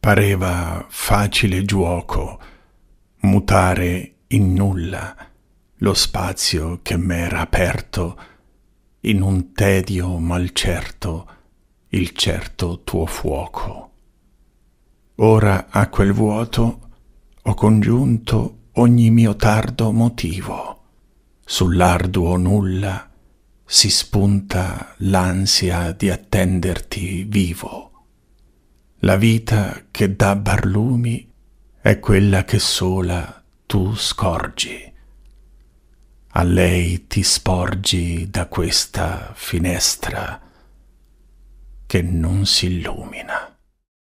Pareva facile giuoco mutare in nulla lo spazio che m'era aperto in un tedio malcerto il certo tuo fuoco. Ora a quel vuoto ho congiunto ogni mio tardo motivo. Sull'arduo nulla si spunta l'ansia di attenderti vivo. La vita che dà barlumi è quella che sola tu scorgi. A lei ti sporgi da questa finestra che non si illumina.